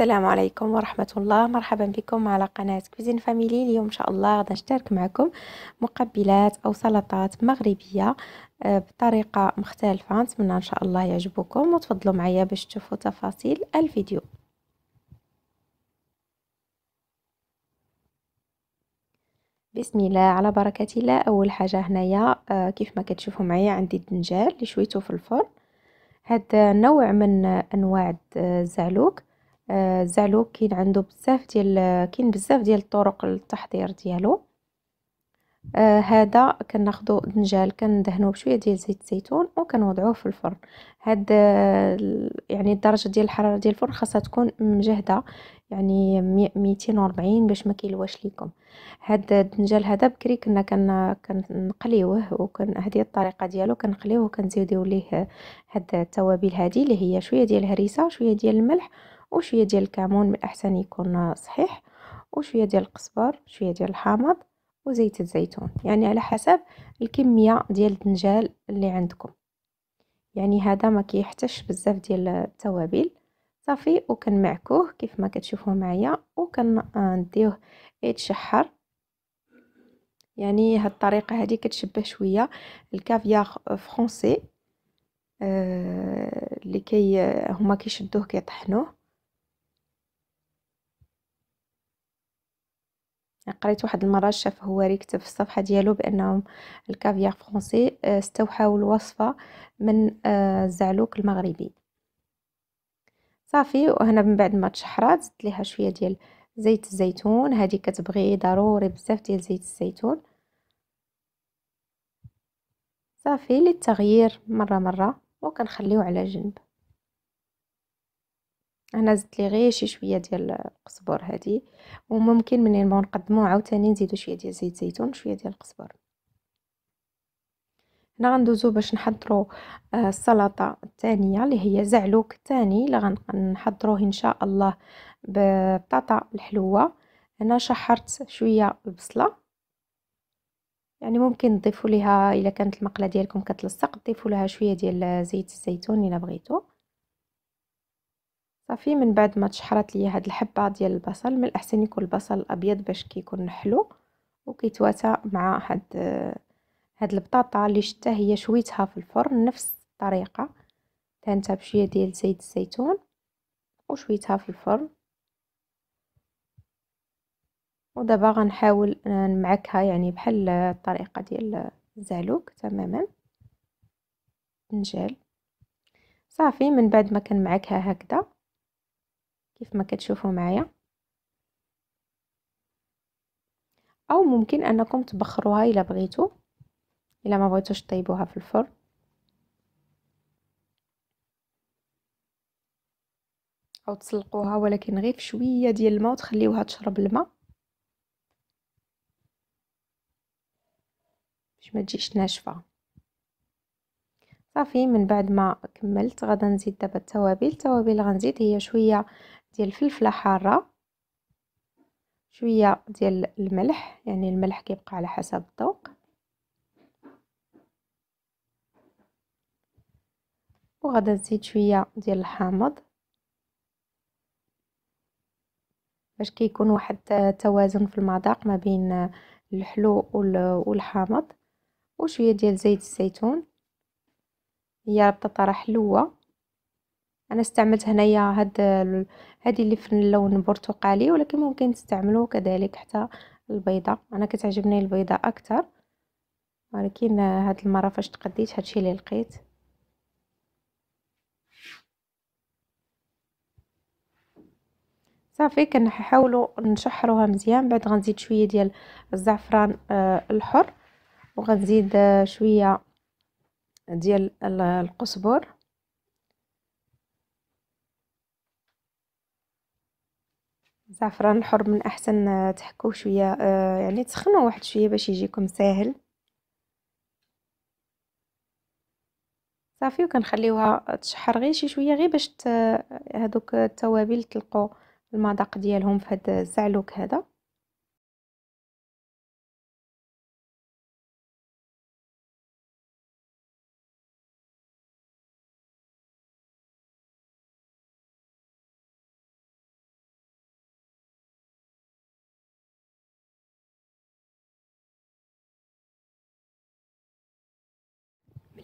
السلام عليكم ورحمة الله مرحبا بكم على قناة كوزين فاميلي اليوم إن شاء الله غدا نشترك معكم مقبلات أو سلطات مغربية آه، بطريقة مختلفة نتمنى إن شاء الله يعجبكم وتفضلوا معايا باش تشوفوا تفاصيل الفيديو بسم الله على بركة الله أول حاجة هنايا آه، كيف ما كتشوفوا معايا عندي الدنجال اللي شويته في الفرن هاد نوع من أنواع الزعلوك الزعلوك آه، كاين عنده بزاف ديال كاين بزاف ديال الطرق للتحضير ديالو آه هذا كناخدو دنجال كندهنوه بشويه ديال زيت الزيتون وكنوضعوه في الفرن هاد يعني الدرجه ديال الحراره ديال الفرن خاصها تكون مجهده يعني 240 باش ما كيلواش ليكم هاد الدنجال هذا بكري كنا كن كنقليوه وكن هذه الطريقه ديالو كنقليوه وكنزيدو ليه هاد التوابل هذه اللي هي شويه ديال الهريسه شويه ديال الملح وشويه ديال الكمون من الاحسن يكون صحيح وشويه ديال القزبر شويه ديال الحامض وزيت الزيتون يعني على حسب الكميه ديال الدنجال اللي عندكم يعني هذا ما كيحتاجش بزاف ديال التوابل صافي وكنمعكوه كيف ما كتشوفوا معايا وكنديوه يتشحر يعني هاد الطريقه هادي كتشبه شويه الكافيار فرونسي آه، اللي كي هما كيشدوه كيطحنوه يعني قريت واحد المره الشاف هو كتب في الصفحه ديالو بانهم الكافيار فرونسي آه، استوحاو الوصفه من آه، الزعلوك المغربي صافي وهنا من بعد ما تشحرات زدت ليها شويه ديال زيت الزيتون هذه كتبغي ضروري بزاف ديال زيت الزيتون صافي للتغيير مره مره وكنخليو على جنب هنا زدت لي غير شي شويه ديال القزبر هذه وممكن منين ما نقدمو عاوتاني نزيدو شويه ديال زيت زيتون شويه ديال القزبر هنا غندوزو باش نحضرو آه، السلطه الثانيه اللي هي زعلوك الثاني اللي غنحضروه ان شاء الله بطاطا الحلوه هنا شحرت شويه البصله يعني ممكن تضيفوا لها الا كانت المقله ديالكم كتلصق تضيفوا لها شويه ديال زيت الزيتون الا بغيتو صافي من بعد ما تشحرت ليا هاد الحبه ديال البصل من الاحسن يكون البصل الابيض باش كيكون حلو وكيتواتى مع هاد هاد البطاطا اللي شتا هي شويتها في الفرن نفس الطريقه دهنتها بشويه ديال زيت الزيتون وشويتها في الفرن ودابا غنحاول نمعكها يعني بحال الطريقه ديال الزعلوك تماما نجال صافي من بعد ما كنمعكها هكذا كيف ما كتشوفوا معايا او ممكن انكم تبخروها الا بغيتو الا ما بغيتوش طيبوها في الفرن او تسلقوها ولكن غير في شويه ديال الماء وتخليوها تشرب الماء باش ما تجيش ناشفه صافي من بعد ما كملت غادا نزيد دابا التوابل التوابل غنزيد هي شويه ديال الفلفله حاره شويه ديال الملح يعني الملح كيبقى على حسب الذوق وغدا نزيد شويه ديال الحامض باش كيكون واحد التوازن في المذاق ما بين الحلو والحامض وشويه ديال زيت الزيتون هي بطاطا حلوه انا استعملت هنايا هاد هادي اللي في اللون البرتقالي ولكن ممكن تستعملوه كذلك حتى البيضه انا كتعجبني البيضه اكثر ولكن هاد المره فاش تقديت هادشي اللي لقيت صافي كنحاولوا نشحروها مزيان بعد غنزيد شويه ديال الزعفران آه، الحر وغنزيد شويه ديال القزبر زعفران الحر من احسن آه، تحكوه شويه آه يعني تسخنوه واحد شويه باش يجيكم ساهل صافي وكنخليوها تشحر غير شي شويه غير باش هذوك آه، التوابل تلقوا المذاق ديالهم في هذا الزعلوك هذا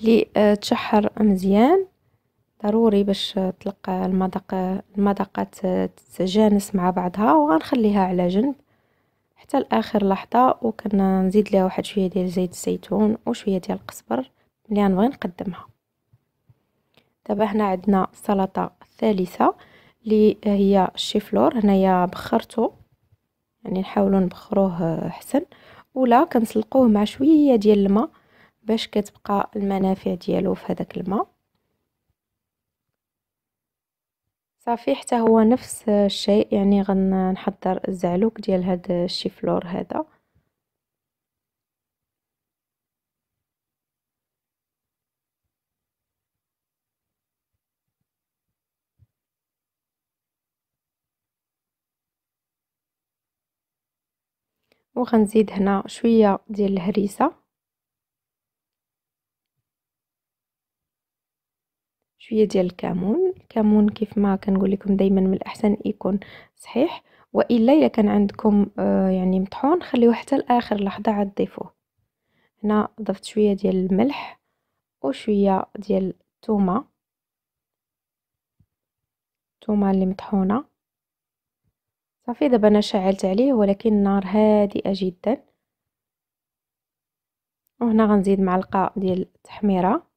اللي آه، تشحر مزيان ضروري باش تلقى المذاق المذاقات تتجانس مع بعضها وغنخليها على جنب حتى لاخر لحظه وكنزيد ليها واحد شويه ديال زيت الزيتون وشويه ديال القزبر ملي غنبغي نقدمها دابا هنا عندنا السلطه الثالثه اللي هي الشيفلور هنايا بخرته يعني نحاولوا نبخروه حسن ولا كنسلقوه مع شويه ديال الماء باش كتبقى المنافع ديالو في هذاك الماء صافي حتى هو نفس الشيء يعني غنحضر الزعلوك ديال هاد الشيفلور هذا وغنزيد هنا شويه ديال الهريسه شويه ديال الكمون الكمون كيف ما كنقول لكم دائما من الاحسن يكون صحيح والا الا كان عندكم آه يعني مطحون خليوه حتى لاخر لحظه عاد ضيفوه هنا ضفت شويه ديال الملح وشويه ديال الثومه الثومه اللي مطحونه صافي دابا انا شعلت عليه ولكن النار هادئه جدا وهنا غنزيد معلقه ديال التحميره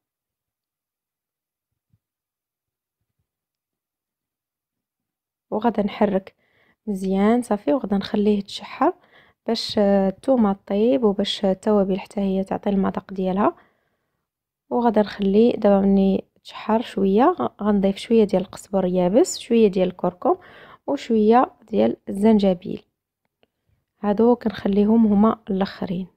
وغدا نحرك مزيان صافي وغدا نخليه تشحر باش آه، التومه طيب وباش التوابل حتى هي تعطي المذاق ديالها وغدا نخلي دابا مني تشحر شويه غنضيف شويه ديال القزبر يابس شويه ديال الكركم وشويه ديال الزنجبيل هادو كنخليهم هما الاخرين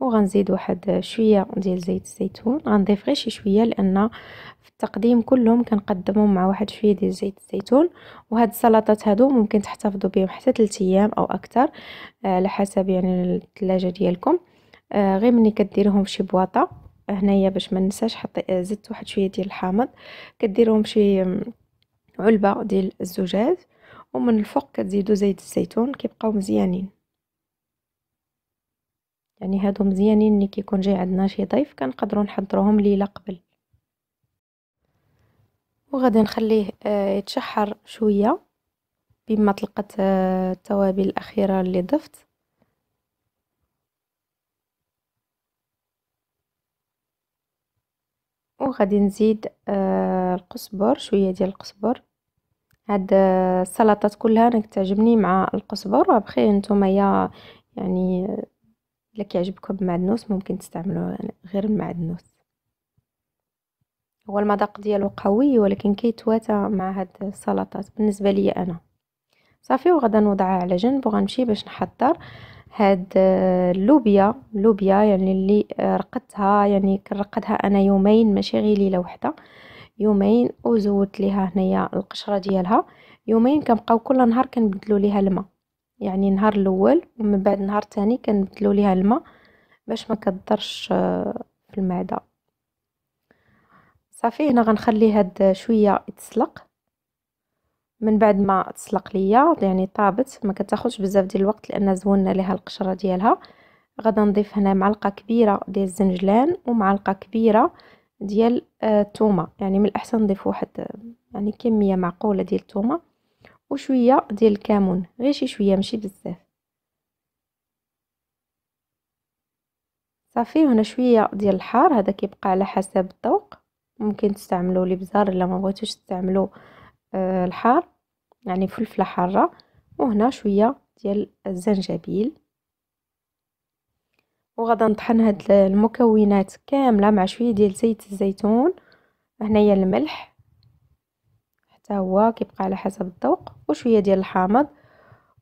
وغنزيد واحد شويه ديال زيت الزيتون غنضيف غير شي شويه لان في التقديم كلهم كنقدمهم مع واحد شويه ديال زيت الزيتون وهاد السلطات هادو ممكن تحتفظوا بهم حتى 3 ايام او اكثر آه، على حسب يعني الثلاجه ديالكم آه، غير ملي كديرهم في شي بواطه هنايا باش ما ننساش حطي آه، زدت واحد شويه ديال الحامض كديرهم شي علبه ديال الزجاج ومن الفوق كتزيدوا زيت الزيتون كيبقاو مزيانين يعني هادو مزيانين ملي كيكون جاي عندنا شي ضيف كنقدروا نحضروهم ليله قبل وغادي نخليه آه، يتشحر شويه بما طلقت آه، التوابل الاخيره اللي ضفت وغادي نزيد آه، القزبر شويه ديال القزبر هاد السلطات كلها انا كتعجبني مع القزبر وابخي نتوما يعني الا كيعجبكم المعدنوس ممكن تستعملوا غير المعدنوس هو المذاق ديالو قوي ولكن كيتواتى مع هاد السلطات بالنسبه ليا انا صافي وغدا نوضعها على جنب وغنمشي باش نحضر هاد آه، اللوبيا اللوبيا يعني اللي رقدتها يعني كنرقدها انا يومين ماشي غير ليله وحده يومين وزودت ليها هنايا القشره ديالها يومين كنبقاو كل نهار كنبدلو ليها الماء يعني نهار الاول ومن بعد نهار ثاني كنبدلو ليها الماء باش ما كتضرش آه، في المعده صافي هنا غنخلي هاد شويه يتسلق من بعد ما تسلق ليا يعني طابت ما كتاخذش بزاف ديال الوقت لان زوننا ليها القشره ديالها غادي نضيف هنا معلقه كبيره ديال الزنجلان ومعلقه كبيره ديال آه، الثومه يعني من الاحسن نضيف واحد آه، يعني كميه معقوله ديال الثومه وشويه ديال الكمون غير شي شويه ماشي بزاف صافي هنا شويه ديال الحار هذا كيبقى على حسب الذوق ممكن تستعملوا الابزار الا ما بغيتوش تستعملوا آه، الحار يعني فلفله حاره وهنا شويه ديال الزنجبيل وغادا نطحن هاد المكونات كامله مع شويه ديال زيت الزيتون هنايا الملح حتى هو كيبقى على حسب الذوق وشويه ديال الحامض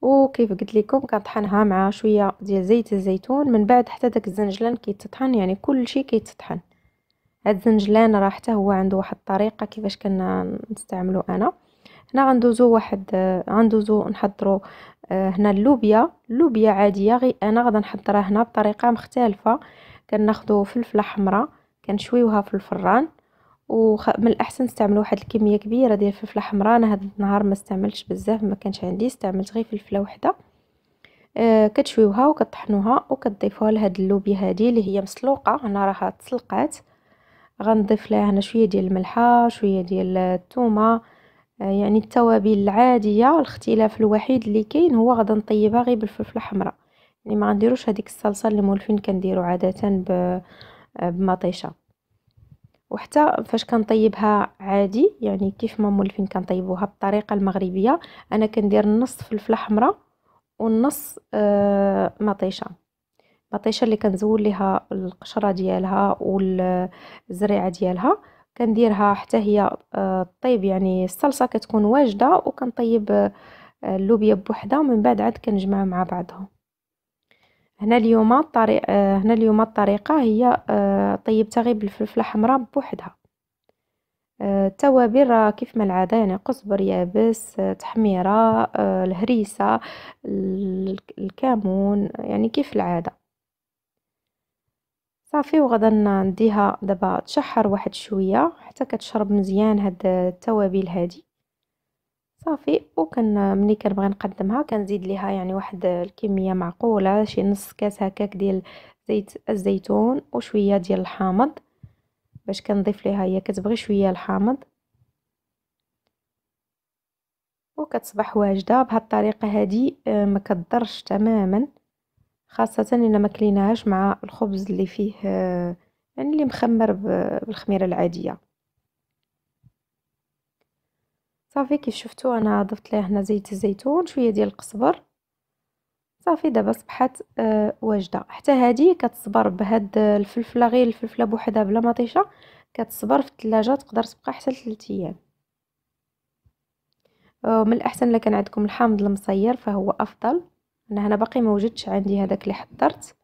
وكيف قلت لكم كنطحنها مع شويه ديال زيت الزيتون من بعد حتى داك الزنجلان كيتطحن يعني كل شيء كيتطحن هاد الزنجلان راه حتى هو عنده واحد الطريقه كيفاش كنستعملو انا هنا غندوزو واحد غندوزو نحضرو آه، هنا اللوبيا اللوبيا عاديه غي انا غادا نحضرها هنا بطريقه مختلفه كناخدو فلفله حمراء كنشويوها في الفران ومن الاحسن نستعمل واحد الكميه كبيره ديال الفلفله حمراء انا هذا النهار ما استعملتش بزاف ما كانش عندي استعملت غير فلفله وحده آه كتشويوها وكطحنوها وكتضيفوها لهاد اللوبيا هادي اللي هي مسلوقه هنا راها تسلقات غنضيف لها هنا شويه ديال الملحه شويه ديال الثومه آه يعني التوابل العاديه الاختلاف الوحيد اللي كاين هو غدا نطيبها غير بالفلفله الحمراء يعني ما غنديروش هذيك الصلصه اللي مولفين كنديروا عاده ب آه، بمطيشه وحتى فاش كنطيبها عادي يعني كيف ما مولفين كنطيبوها بالطريقه المغربيه انا كندير نص فلفله حمراء والنص آه مطيشه مطيشه اللي كنزول ليها القشره ديالها والزريعه ديالها كنديرها حتى هي آه، طيب يعني الصلصه كتكون واجده وكنطيب آه، اللوبيا بوحدها ومن بعد عاد كنجمعو مع بعضهم هنا اليوم الطريق آه، هنا اليوم الطريقه هي آه، طيبتها غير بالفلفله حمراء بوحدها آه، التوابل كيف ما العاده يعني قزبر يابس تحميره الهريسه الكمون يعني كيف العاده صافي وغدا نديها دابا تشحر واحد شويه حتى كتشرب مزيان هاد التوابل هادي صافي وكان ملي كنبغي نقدمها كنزيد ليها يعني واحد الكميه معقوله شي نص كاس هكاك ديال زيت الزيتون وشويه ديال الحامض باش كنضيف ليها هي كتبغي شويه الحامض وكتصبح واجده بهاد الطريقه هادي آه، ما كتضرش تماما خاصه الا ما كليناهاش مع الخبز اللي فيه آه، يعني اللي مخمر بالخميره العاديه صافي كي شفتوا انا ضفت ليه هنا زيت الزيتون شويه ديال القزبر صافي دابا صبحات آه واجده حتى هذه كتصبر بهاد الفلفله غير الفلفله بوحدها بلا مطيشه كتصبر في الثلاجه تقدر تبقى حتى 3 ايام آه من الاحسن الا كان عندكم الحامض المصير فهو افضل انا هنا باقي ما وجدتش عندي هذاك اللي حضرت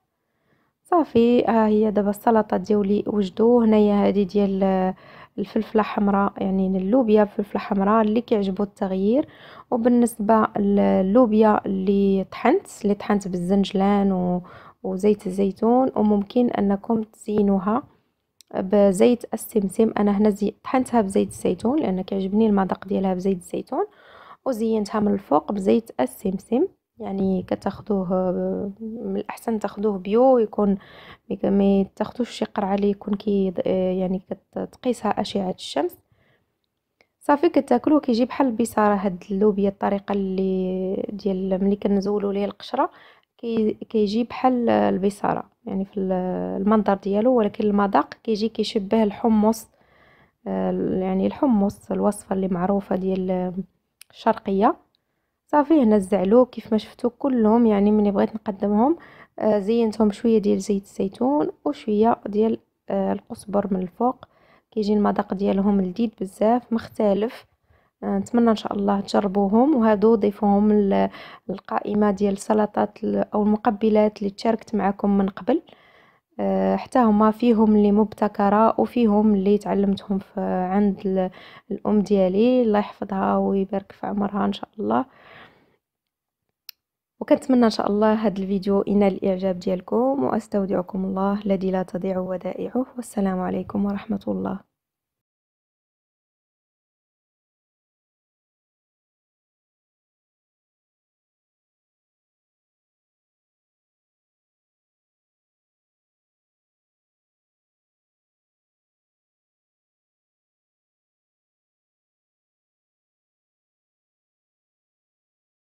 صافي ها آه هي دابا السلطه ديالي وجدو هنايا هذه ديال آه، الفلفله حمراء يعني اللوبيا بفلفله حمراء اللي كيعجبو التغيير وبالنسبه اللوبيا اللي طحنت اللي طحنت بالزنجلان و... وزيت الزيتون وممكن انكم تزينوها بزيت السمسم انا هنا زي... طحنتها بزيت الزيتون لان كيعجبني المذاق ديالها بزيت الزيتون وزينتها من الفوق بزيت السمسم يعني كتاخذوه من الاحسن تاخذوه بيو يكون ما تاخذوش شي قرعه اللي يكون كي يعني كتقيسها اشعه الشمس صافي كتاكلو كيجي بحال البصاره هاد اللوبيا الطريقه اللي ديال ملي كنزولو ليه القشره كي كيجي بحال البصاره يعني في المنظر ديالو ولكن المذاق كيجي كيشبه الحمص يعني الحمص الوصفه اللي معروفه ديال الشرقيه صافي هنا الزعلو كيف ما شفتو كلهم يعني ملي بغيت نقدمهم آه، زينتهم شويه ديال زيت الزيتون وشويه ديال آه، القزبر من الفوق كيجي المذاق ديالهم لذيذ بزاف مختلف آه، نتمنى ان شاء الله تجربوهم وهادو ضيفوهم للقائمه ديال السلطات او المقبلات اللي تشاركت معكم من قبل حتى هما فيهم اللي مبتكره وفيهم اللي تعلمتهم في عند الام ديالي الله يحفظها ويبارك في عمرها ان شاء الله وكنتمنى ان شاء الله هذا الفيديو ينال الاعجاب ديالكم واستودعكم الله الذي لا تضيع ودائعه والسلام عليكم ورحمه الله